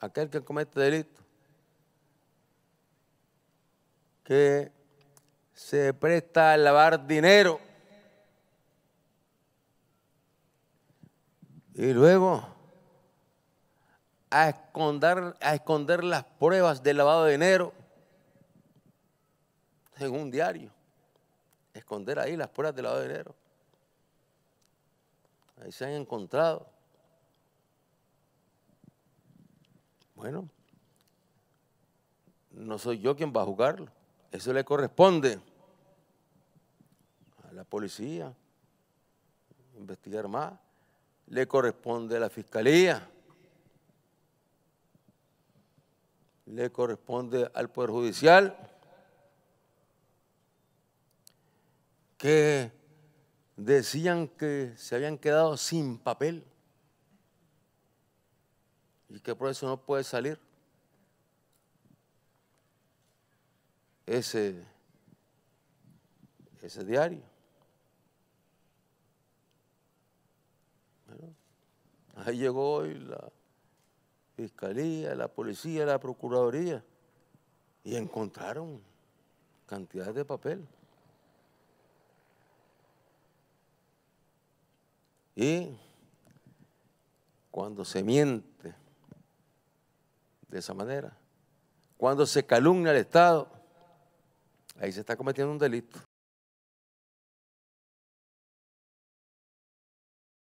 aquel que comete delito, que se presta a lavar dinero. Y luego a esconder, a esconder las pruebas de lavado de dinero en un diario. Esconder ahí las pruebas de lavado de dinero. Ahí se han encontrado. Bueno, no soy yo quien va a jugarlo. Eso le corresponde a la policía investigar más. Le corresponde a la fiscalía. Le corresponde al Poder Judicial que decían que se habían quedado sin papel y que por eso no puede salir. Ese, ese diario. ahí llegó hoy la fiscalía, la policía, la procuraduría y encontraron cantidad de papel. Y cuando se miente, de esa manera. Cuando se calumnia al Estado, ahí se está cometiendo un delito.